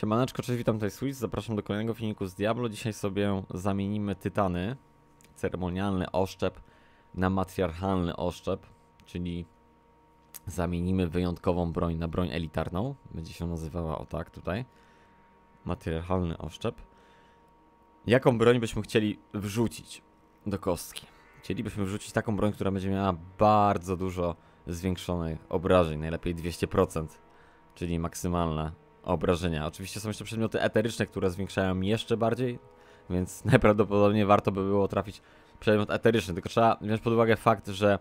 Siemaneczko, cześć, witam, tutaj Swiss, zapraszam do kolejnego filmiku z Diablo. Dzisiaj sobie zamienimy tytany, ceremonialny oszczep na matriarchalny oszczep, czyli zamienimy wyjątkową broń na broń elitarną. Będzie się nazywała o tak tutaj, matriarchalny oszczep. Jaką broń byśmy chcieli wrzucić do kostki? Chcielibyśmy wrzucić taką broń, która będzie miała bardzo dużo zwiększonych obrażeń, najlepiej 200%, czyli maksymalne obrażenia. Oczywiście są jeszcze przedmioty eteryczne, które zwiększają jeszcze bardziej, więc najprawdopodobniej warto by było trafić przedmiot eteryczny. Tylko trzeba wziąć pod uwagę fakt, że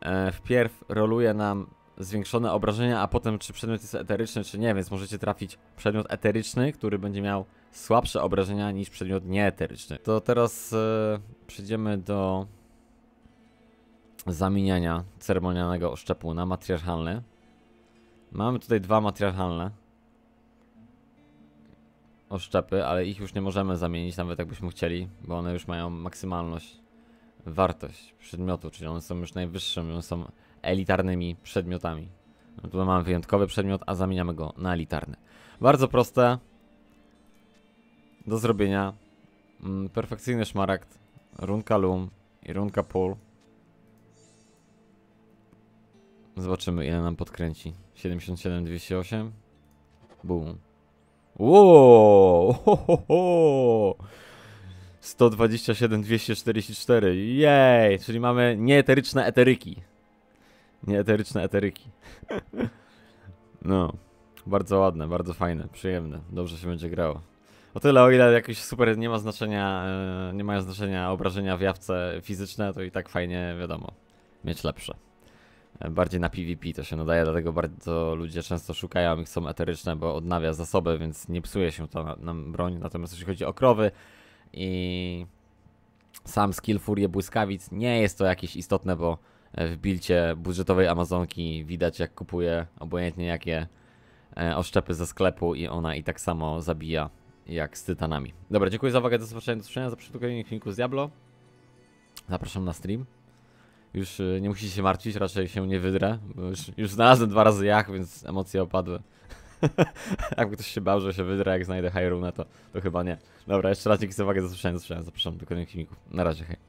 e, wpierw roluje nam zwiększone obrażenia, a potem czy przedmiot jest eteryczny, czy nie, więc możecie trafić przedmiot eteryczny, który będzie miał słabsze obrażenia niż przedmiot nieeteryczny. To teraz e, przejdziemy do zamieniania ceremonialnego oszczepu na matriarchalny. Mamy tutaj dwa matriarchalne oszczepy, ale ich już nie możemy zamienić, nawet jakbyśmy chcieli, bo one już mają maksymalność, wartość przedmiotu, czyli one są już najwyższym, one są elitarnymi przedmiotami. No tu mamy wyjątkowy przedmiot, a zamieniamy go na elitarny. Bardzo proste do zrobienia. Mm, perfekcyjny szmaragd, runka lum i runka pull. Zobaczymy ile nam podkręci. 77, 208. Boom. Wow! 127244. 127, 244. Jej! Czyli mamy nieeteryczne eteryki. Nieeteryczne eteryki. no. Bardzo ładne, bardzo fajne, przyjemne. Dobrze się będzie grało. O tyle, o ile jakieś super nie ma znaczenia, e, nie mają znaczenia obrażenia w jawce fizyczne, to i tak fajnie, wiadomo, mieć lepsze bardziej na PvP to się nadaje, dlatego bardzo ludzie często szukają ich, są eteryczne, bo odnawia zasoby, więc nie psuje się to na, na broń. Natomiast jeśli chodzi o krowy i sam skill Furie Błyskawic, nie jest to jakieś istotne, bo e, w bilcie budżetowej Amazonki widać jak kupuje obojętnie jakie e, oszczepy ze sklepu i ona i tak samo zabija jak z Tytanami. Dobra, dziękuję za uwagę, do zobaczenia, do zobaczenia, za przygotowanie filmiku z Diablo. Zapraszam na stream już y, nie musicie się martwić, raczej się nie wydrę. Już, już znalazłem dwa razy jak, więc emocje opadły. Jakby ktoś się bał, że się wydrę, jak znajdę Hyrule, to, to chyba nie. Dobra, jeszcze raz dzięki za uwagę, za słyszenie, zapraszam do kolejnych filmików. Na razie, hej.